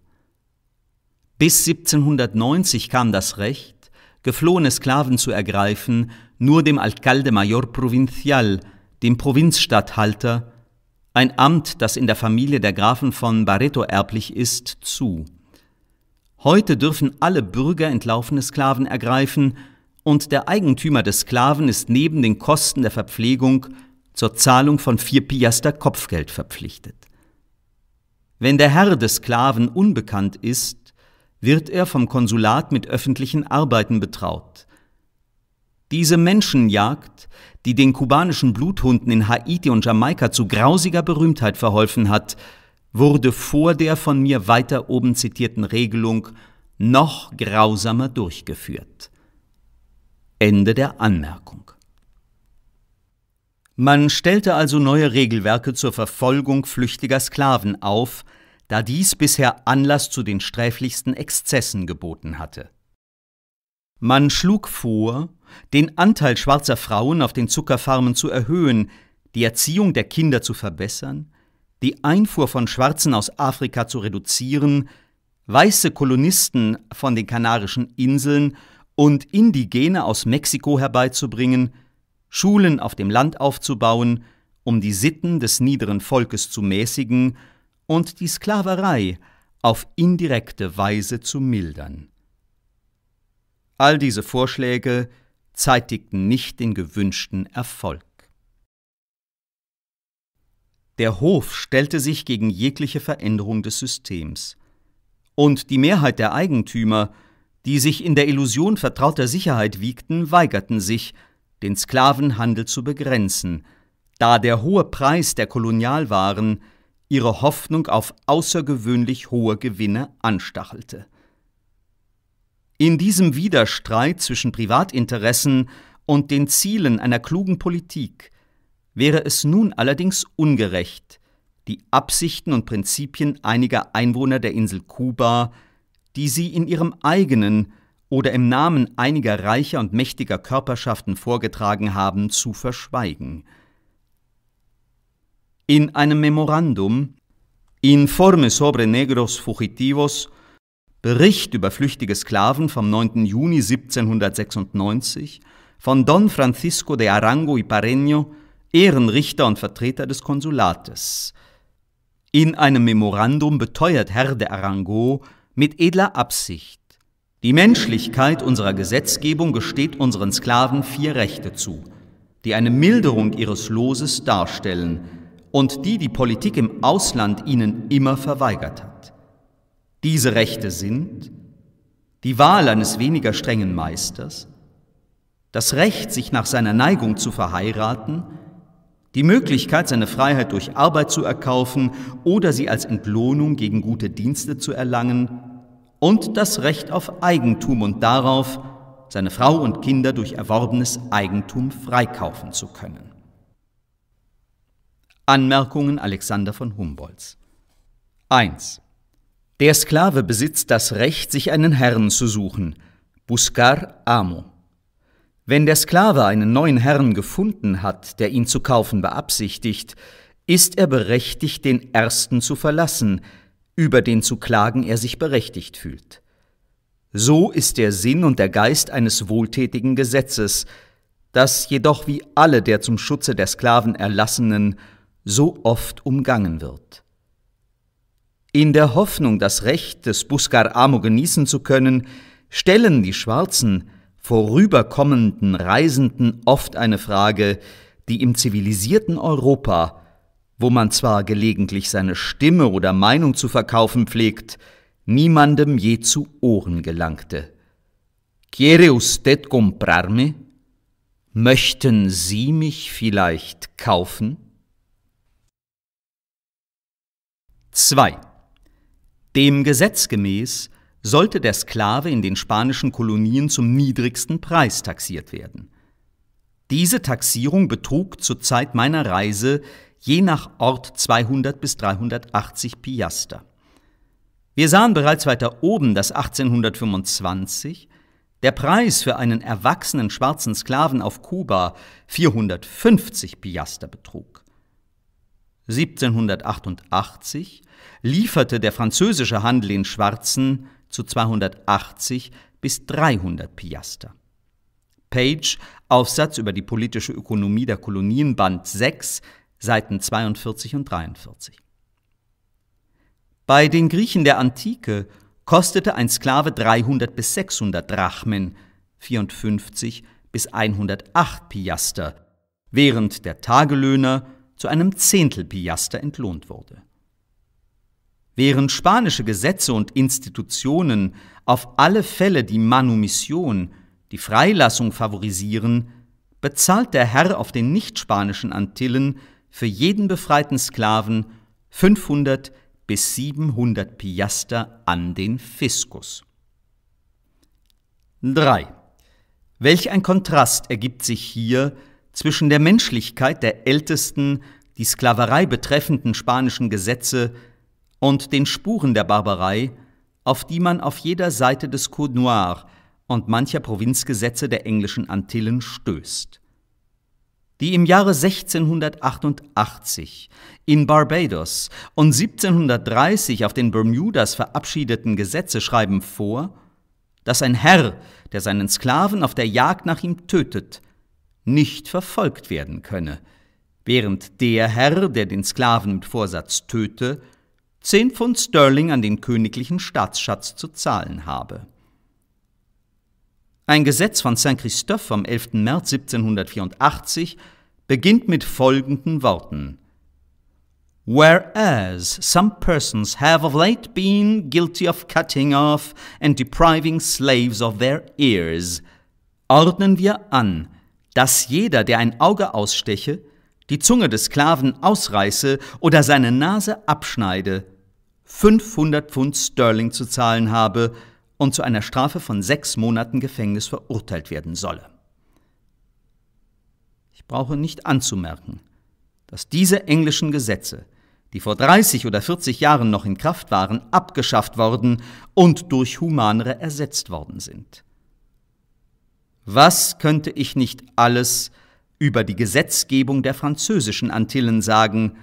Bis 1790 kam das Recht, geflohene Sklaven zu ergreifen, nur dem Alcalde Mayor Provincial, dem Provinzstatthalter, ein Amt, das in der Familie der Grafen von Barreto erblich ist, zu. Heute dürfen alle Bürger entlaufene Sklaven ergreifen, und der Eigentümer des Sklaven ist neben den Kosten der Verpflegung zur Zahlung von vier Piaster Kopfgeld verpflichtet. Wenn der Herr des Sklaven unbekannt ist, wird er vom Konsulat mit öffentlichen Arbeiten betraut. Diese Menschenjagd, die den kubanischen Bluthunden in Haiti und Jamaika zu grausiger Berühmtheit verholfen hat, wurde vor der von mir weiter oben zitierten Regelung noch grausamer durchgeführt. Ende der Anmerkung. Man stellte also neue Regelwerke zur Verfolgung flüchtiger Sklaven auf, da dies bisher Anlass zu den sträflichsten Exzessen geboten hatte. Man schlug vor, den Anteil schwarzer Frauen auf den Zuckerfarmen zu erhöhen, die Erziehung der Kinder zu verbessern, die Einfuhr von Schwarzen aus Afrika zu reduzieren, weiße Kolonisten von den Kanarischen Inseln und Indigene aus Mexiko herbeizubringen, Schulen auf dem Land aufzubauen, um die Sitten des niederen Volkes zu mäßigen und die Sklaverei auf indirekte Weise zu mildern. All diese Vorschläge zeitigten nicht den gewünschten Erfolg. Der Hof stellte sich gegen jegliche Veränderung des Systems. Und die Mehrheit der Eigentümer, die sich in der Illusion vertrauter Sicherheit wiegten, weigerten sich, den Sklavenhandel zu begrenzen, da der hohe Preis der Kolonialwaren ihre Hoffnung auf außergewöhnlich hohe Gewinne anstachelte. In diesem Widerstreit zwischen Privatinteressen und den Zielen einer klugen Politik wäre es nun allerdings ungerecht, die Absichten und Prinzipien einiger Einwohner der Insel Kuba, die sie in ihrem eigenen oder im Namen einiger reicher und mächtiger Körperschaften vorgetragen haben, zu verschweigen. In einem Memorandum Informe sobre Negros Fugitivos Bericht über flüchtige Sklaven vom 9. Juni 1796 von Don Francisco de Arango y Pareño, Ehrenrichter und Vertreter des Konsulates. In einem Memorandum beteuert Herr de Arango mit edler Absicht, die Menschlichkeit unserer Gesetzgebung gesteht unseren Sklaven vier Rechte zu, die eine Milderung ihres Loses darstellen und die die Politik im Ausland ihnen immer verweigert hat. Diese Rechte sind die Wahl eines weniger strengen Meisters, das Recht, sich nach seiner Neigung zu verheiraten, die Möglichkeit, seine Freiheit durch Arbeit zu erkaufen oder sie als Entlohnung gegen gute Dienste zu erlangen, und das Recht auf Eigentum und darauf, seine Frau und Kinder durch erworbenes Eigentum freikaufen zu können. Anmerkungen Alexander von Humboldts 1. Der Sklave besitzt das Recht, sich einen Herrn zu suchen, buscar amo. Wenn der Sklave einen neuen Herrn gefunden hat, der ihn zu kaufen beabsichtigt, ist er berechtigt, den ersten zu verlassen, über den zu klagen er sich berechtigt fühlt. So ist der Sinn und der Geist eines wohltätigen Gesetzes, das jedoch wie alle der zum Schutze der Sklaven erlassenen so oft umgangen wird. In der Hoffnung, das Recht des Buscar Amo genießen zu können, stellen die schwarzen, vorüberkommenden Reisenden oft eine Frage, die im zivilisierten Europa wo man zwar gelegentlich seine Stimme oder Meinung zu verkaufen pflegt, niemandem je zu Ohren gelangte. Quiere usted comprarme? Möchten Sie mich vielleicht kaufen? 2. Dem Gesetz gemäß sollte der Sklave in den spanischen Kolonien zum niedrigsten Preis taxiert werden. Diese Taxierung betrug zur Zeit meiner Reise je nach Ort 200 bis 380 Piaster. Wir sahen bereits weiter oben, dass 1825 der Preis für einen erwachsenen schwarzen Sklaven auf Kuba 450 Piaster betrug. 1788 lieferte der französische Handel in Schwarzen zu 280 bis 300 Piaster. Page, Aufsatz über die politische Ökonomie der Kolonien, Band 6, Seiten 42 und 43. Bei den Griechen der Antike kostete ein Sklave 300 bis 600 Drachmen, 54 bis 108 Piaster, während der Tagelöhner zu einem Zehntel Piaster entlohnt wurde. Während spanische Gesetze und Institutionen auf alle Fälle die Manumission, die Freilassung favorisieren, bezahlt der Herr auf den nicht-spanischen Antillen für jeden befreiten Sklaven 500 bis 700 Piaster an den Fiskus. 3. Welch ein Kontrast ergibt sich hier zwischen der Menschlichkeit der ältesten, die Sklaverei betreffenden spanischen Gesetze und den Spuren der Barbarei, auf die man auf jeder Seite des Côte Noir und mancher Provinzgesetze der englischen Antillen stößt die im Jahre 1688 in Barbados und 1730 auf den Bermudas verabschiedeten Gesetze schreiben vor, dass ein Herr, der seinen Sklaven auf der Jagd nach ihm tötet, nicht verfolgt werden könne, während der Herr, der den Sklaven mit Vorsatz töte, zehn Pfund Sterling an den königlichen Staatsschatz zu zahlen habe. Ein Gesetz von Saint-Christophe vom 11. März 1784 beginnt mit folgenden Worten. Whereas some persons have of late been guilty of cutting off and depriving slaves of their ears, ordnen wir an, dass jeder, der ein Auge aussteche, die Zunge des Sklaven ausreiße oder seine Nase abschneide, 500 Pfund Sterling zu zahlen habe, und zu einer Strafe von sechs Monaten Gefängnis verurteilt werden solle. Ich brauche nicht anzumerken, dass diese englischen Gesetze, die vor 30 oder 40 Jahren noch in Kraft waren, abgeschafft worden und durch humanere ersetzt worden sind. Was könnte ich nicht alles über die Gesetzgebung der französischen Antillen sagen,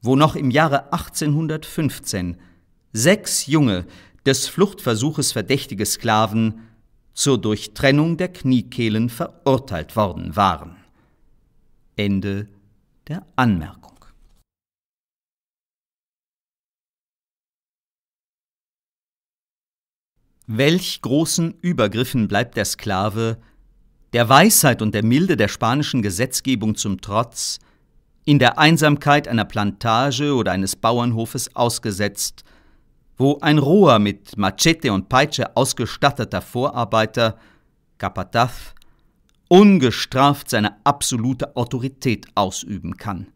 wo noch im Jahre 1815 sechs Junge, des Fluchtversuches verdächtige Sklaven zur Durchtrennung der Kniekehlen verurteilt worden waren. Ende der Anmerkung. Welch großen Übergriffen bleibt der Sklave, der Weisheit und der Milde der spanischen Gesetzgebung zum Trotz, in der Einsamkeit einer Plantage oder eines Bauernhofes ausgesetzt wo ein roher mit Machete und Peitsche ausgestatteter Vorarbeiter, Capataz, ungestraft seine absolute Autorität ausüben kann.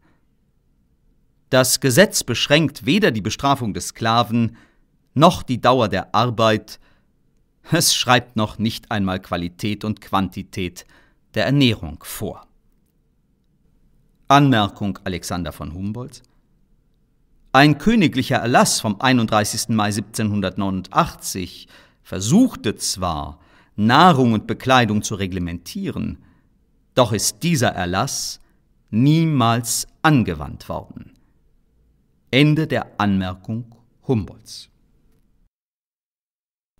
Das Gesetz beschränkt weder die Bestrafung des Sklaven noch die Dauer der Arbeit, es schreibt noch nicht einmal Qualität und Quantität der Ernährung vor. Anmerkung Alexander von Humboldt ein königlicher Erlass vom 31. Mai 1789 versuchte zwar, Nahrung und Bekleidung zu reglementieren, doch ist dieser Erlass niemals angewandt worden. Ende der Anmerkung Humboldts.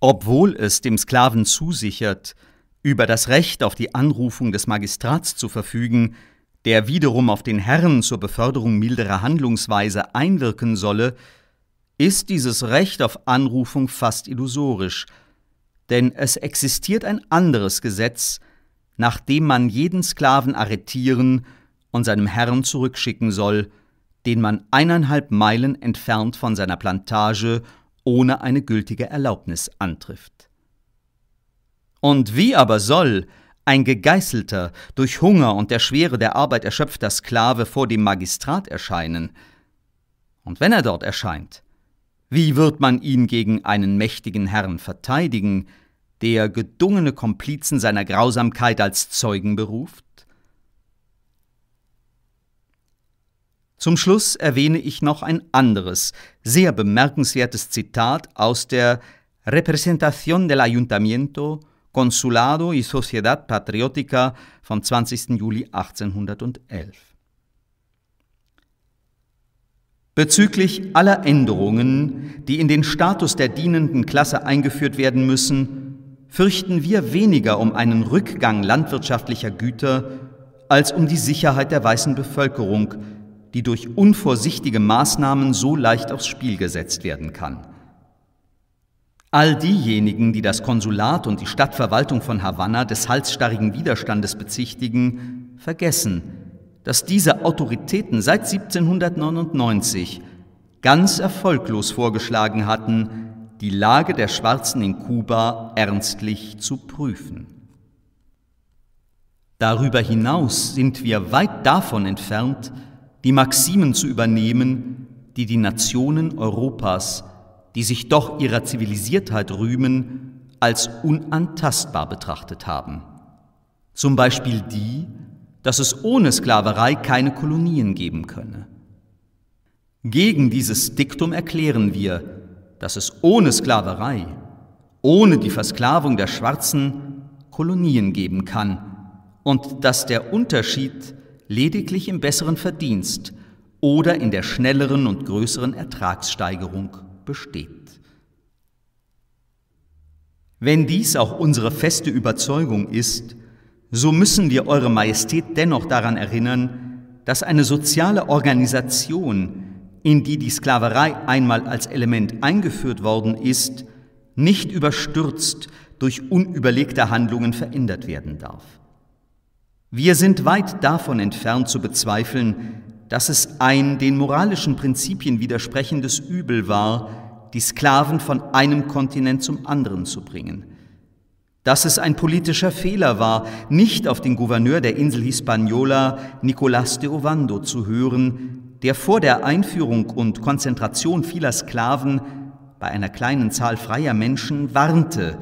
Obwohl es dem Sklaven zusichert, über das Recht auf die Anrufung des Magistrats zu verfügen, der wiederum auf den Herrn zur Beförderung milderer Handlungsweise einwirken solle, ist dieses Recht auf Anrufung fast illusorisch, denn es existiert ein anderes Gesetz, nach dem man jeden Sklaven arretieren und seinem Herrn zurückschicken soll, den man eineinhalb Meilen entfernt von seiner Plantage ohne eine gültige Erlaubnis antrifft. Und wie aber soll, ein gegeißelter, durch Hunger und der Schwere der Arbeit erschöpfter Sklave vor dem Magistrat erscheinen. Und wenn er dort erscheint, wie wird man ihn gegen einen mächtigen Herrn verteidigen, der gedungene Komplizen seiner Grausamkeit als Zeugen beruft? Zum Schluss erwähne ich noch ein anderes, sehr bemerkenswertes Zitat aus der Representación del Ayuntamiento Consulado y Sociedad Patriótica vom 20. Juli 1811. Bezüglich aller Änderungen, die in den Status der dienenden Klasse eingeführt werden müssen, fürchten wir weniger um einen Rückgang landwirtschaftlicher Güter als um die Sicherheit der weißen Bevölkerung, die durch unvorsichtige Maßnahmen so leicht aufs Spiel gesetzt werden kann. All diejenigen, die das Konsulat und die Stadtverwaltung von Havanna des halsstarrigen Widerstandes bezichtigen, vergessen, dass diese Autoritäten seit 1799 ganz erfolglos vorgeschlagen hatten, die Lage der Schwarzen in Kuba ernstlich zu prüfen. Darüber hinaus sind wir weit davon entfernt, die Maximen zu übernehmen, die die Nationen Europas die sich doch ihrer Zivilisiertheit rühmen, als unantastbar betrachtet haben. Zum Beispiel die, dass es ohne Sklaverei keine Kolonien geben könne. Gegen dieses Diktum erklären wir, dass es ohne Sklaverei, ohne die Versklavung der Schwarzen Kolonien geben kann und dass der Unterschied lediglich im besseren Verdienst oder in der schnelleren und größeren Ertragssteigerung besteht. Wenn dies auch unsere feste Überzeugung ist, so müssen wir Eure Majestät dennoch daran erinnern, dass eine soziale Organisation, in die die Sklaverei einmal als Element eingeführt worden ist, nicht überstürzt durch unüberlegte Handlungen verändert werden darf. Wir sind weit davon entfernt zu bezweifeln, dass es ein den moralischen Prinzipien widersprechendes Übel war, die Sklaven von einem Kontinent zum anderen zu bringen, dass es ein politischer Fehler war, nicht auf den Gouverneur der Insel Hispaniola, Nicolás de Ovando, zu hören, der vor der Einführung und Konzentration vieler Sklaven bei einer kleinen Zahl freier Menschen warnte.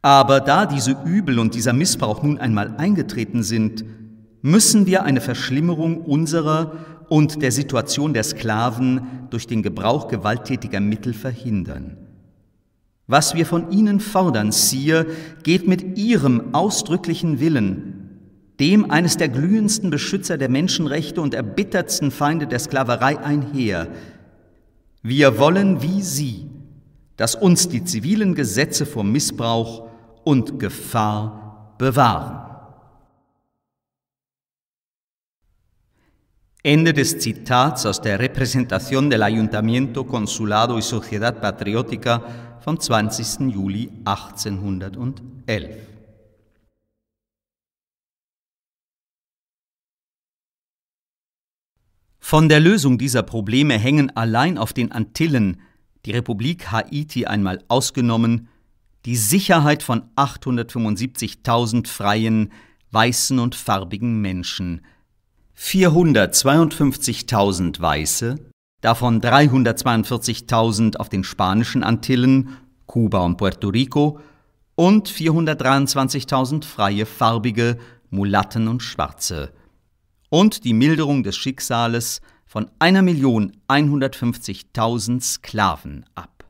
Aber da diese Übel und dieser Missbrauch nun einmal eingetreten sind, müssen wir eine Verschlimmerung unserer und der Situation der Sklaven durch den Gebrauch gewalttätiger Mittel verhindern. Was wir von Ihnen fordern, Sire, geht mit Ihrem ausdrücklichen Willen, dem eines der glühendsten Beschützer der Menschenrechte und erbittertsten Feinde der Sklaverei einher. Wir wollen wie Sie, dass uns die zivilen Gesetze vor Missbrauch und Gefahr bewahren. Ende des Zitats aus der Repräsentation del Ayuntamiento, Consulado y Sociedad Patriótica vom 20. Juli 1811. Von der Lösung dieser Probleme hängen allein auf den Antillen, die Republik Haiti einmal ausgenommen, die Sicherheit von 875.000 freien, weißen und farbigen Menschen – 452.000 Weiße, davon 342.000 auf den spanischen Antillen, Kuba und Puerto Rico und 423.000 freie Farbige, Mulatten und Schwarze. Und die Milderung des Schicksales von 1.150.000 Sklaven ab.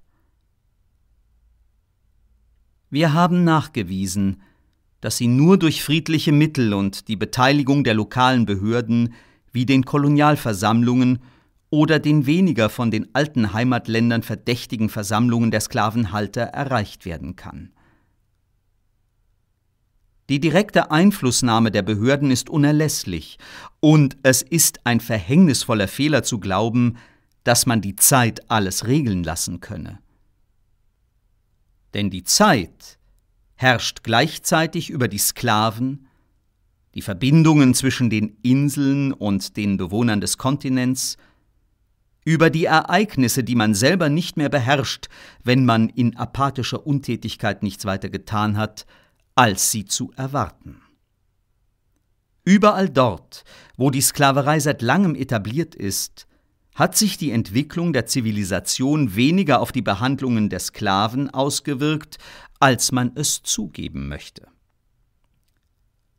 Wir haben nachgewiesen, dass sie nur durch friedliche Mittel und die Beteiligung der lokalen Behörden wie den Kolonialversammlungen oder den weniger von den alten Heimatländern verdächtigen Versammlungen der Sklavenhalter erreicht werden kann. Die direkte Einflussnahme der Behörden ist unerlässlich, und es ist ein verhängnisvoller Fehler zu glauben, dass man die Zeit alles regeln lassen könne. Denn die Zeit herrscht gleichzeitig über die Sklaven, die Verbindungen zwischen den Inseln und den Bewohnern des Kontinents, über die Ereignisse, die man selber nicht mehr beherrscht, wenn man in apathischer Untätigkeit nichts weiter getan hat, als sie zu erwarten. Überall dort, wo die Sklaverei seit langem etabliert ist, hat sich die Entwicklung der Zivilisation weniger auf die Behandlungen der Sklaven ausgewirkt als man es zugeben möchte.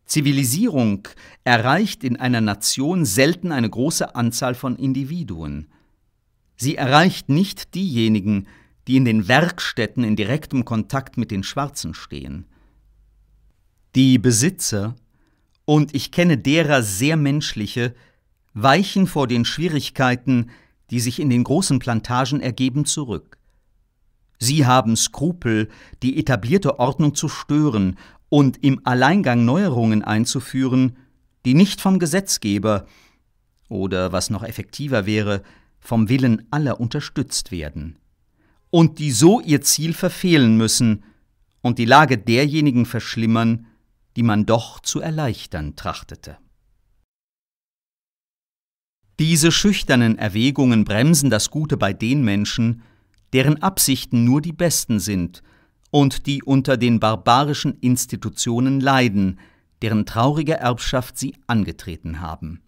Zivilisierung erreicht in einer Nation selten eine große Anzahl von Individuen. Sie erreicht nicht diejenigen, die in den Werkstätten in direktem Kontakt mit den Schwarzen stehen. Die Besitzer, und ich kenne derer sehr menschliche, weichen vor den Schwierigkeiten, die sich in den großen Plantagen ergeben, zurück. Sie haben Skrupel, die etablierte Ordnung zu stören und im Alleingang Neuerungen einzuführen, die nicht vom Gesetzgeber oder, was noch effektiver wäre, vom Willen aller unterstützt werden. Und die so ihr Ziel verfehlen müssen und die Lage derjenigen verschlimmern, die man doch zu erleichtern trachtete. Diese schüchternen Erwägungen bremsen das Gute bei den Menschen, deren Absichten nur die besten sind, und die unter den barbarischen Institutionen leiden, deren traurige Erbschaft sie angetreten haben.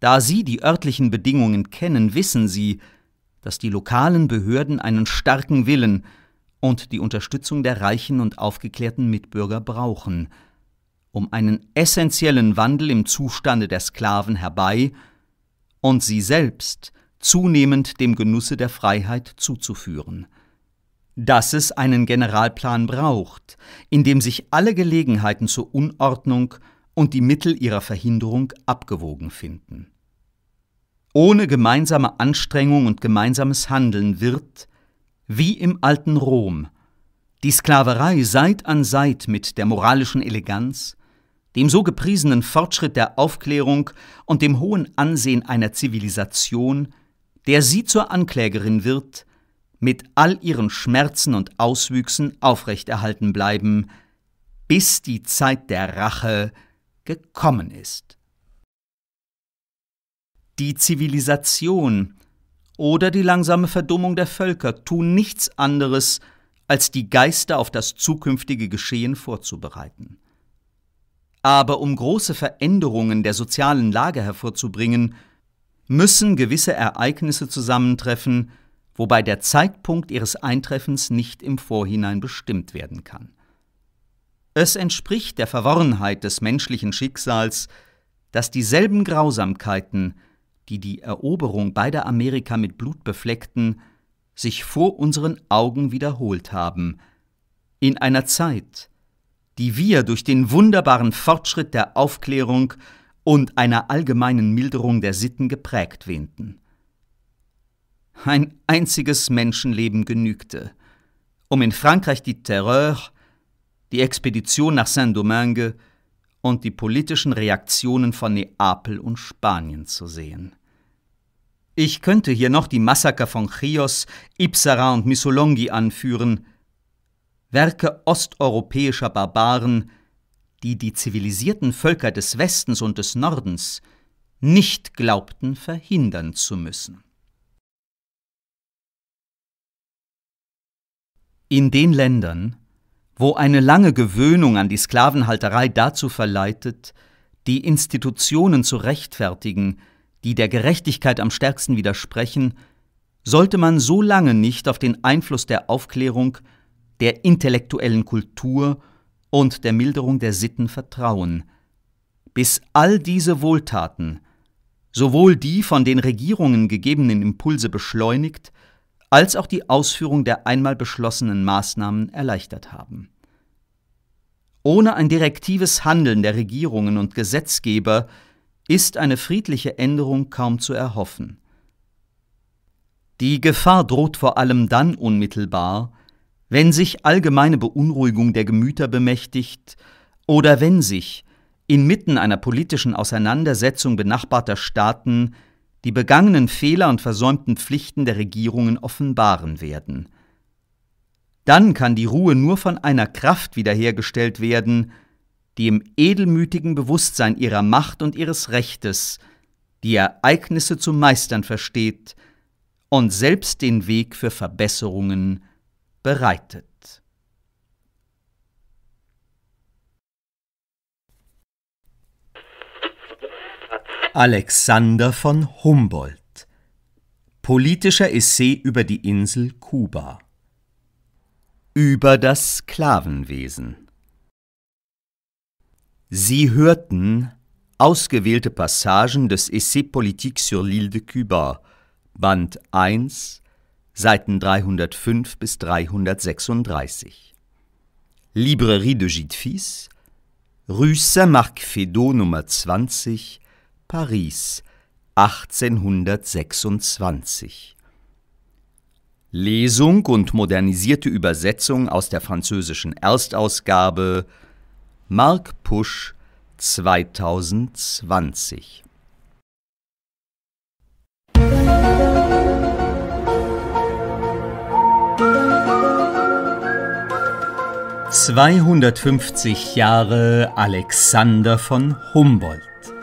Da sie die örtlichen Bedingungen kennen, wissen sie, dass die lokalen Behörden einen starken Willen und die Unterstützung der reichen und aufgeklärten Mitbürger brauchen, um einen essentiellen Wandel im Zustande der Sklaven herbei, und sie selbst – zunehmend dem Genusse der Freiheit zuzuführen. Dass es einen Generalplan braucht, in dem sich alle Gelegenheiten zur Unordnung und die Mittel ihrer Verhinderung abgewogen finden. Ohne gemeinsame Anstrengung und gemeinsames Handeln wird, wie im alten Rom, die Sklaverei Seit an Seit mit der moralischen Eleganz, dem so gepriesenen Fortschritt der Aufklärung und dem hohen Ansehen einer Zivilisation der sie zur Anklägerin wird, mit all ihren Schmerzen und Auswüchsen aufrechterhalten bleiben, bis die Zeit der Rache gekommen ist. Die Zivilisation oder die langsame Verdummung der Völker tun nichts anderes, als die Geister auf das zukünftige Geschehen vorzubereiten. Aber um große Veränderungen der sozialen Lage hervorzubringen, müssen gewisse Ereignisse zusammentreffen, wobei der Zeitpunkt ihres Eintreffens nicht im Vorhinein bestimmt werden kann. Es entspricht der Verworrenheit des menschlichen Schicksals, dass dieselben Grausamkeiten, die die Eroberung beider Amerika mit Blut befleckten, sich vor unseren Augen wiederholt haben, in einer Zeit, die wir durch den wunderbaren Fortschritt der Aufklärung und einer allgemeinen Milderung der Sitten geprägt wähnten. Ein einziges Menschenleben genügte, um in Frankreich die Terreur, die Expedition nach Saint-Domingue und die politischen Reaktionen von Neapel und Spanien zu sehen. Ich könnte hier noch die Massaker von Chios, Ipsara und Missolonghi anführen, Werke osteuropäischer Barbaren, die die zivilisierten Völker des Westens und des Nordens nicht glaubten verhindern zu müssen. In den Ländern, wo eine lange Gewöhnung an die Sklavenhalterei dazu verleitet, die Institutionen zu rechtfertigen, die der Gerechtigkeit am stärksten widersprechen, sollte man so lange nicht auf den Einfluss der Aufklärung, der intellektuellen Kultur und der Milderung der Sitten vertrauen, bis all diese Wohltaten, sowohl die von den Regierungen gegebenen Impulse beschleunigt, als auch die Ausführung der einmal beschlossenen Maßnahmen erleichtert haben. Ohne ein direktives Handeln der Regierungen und Gesetzgeber ist eine friedliche Änderung kaum zu erhoffen. Die Gefahr droht vor allem dann unmittelbar, wenn sich allgemeine Beunruhigung der Gemüter bemächtigt oder wenn sich inmitten einer politischen Auseinandersetzung benachbarter Staaten die begangenen Fehler und versäumten Pflichten der Regierungen offenbaren werden. Dann kann die Ruhe nur von einer Kraft wiederhergestellt werden, die im edelmütigen Bewusstsein ihrer Macht und ihres Rechtes die Ereignisse zu meistern versteht und selbst den Weg für Verbesserungen bereitet. Alexander von Humboldt Politischer Essay über die Insel Kuba Über das Sklavenwesen Sie hörten ausgewählte Passagen des Essay Politique sur l'île de Cuba, Band 1 Seiten 305 bis 336. Librairie de Gitfis, Rue Saint-Marc-Fédot Nummer 20, Paris, 1826. Lesung und modernisierte Übersetzung aus der französischen Erstausgabe Marc Pusch 2020. 250 Jahre Alexander von Humboldt.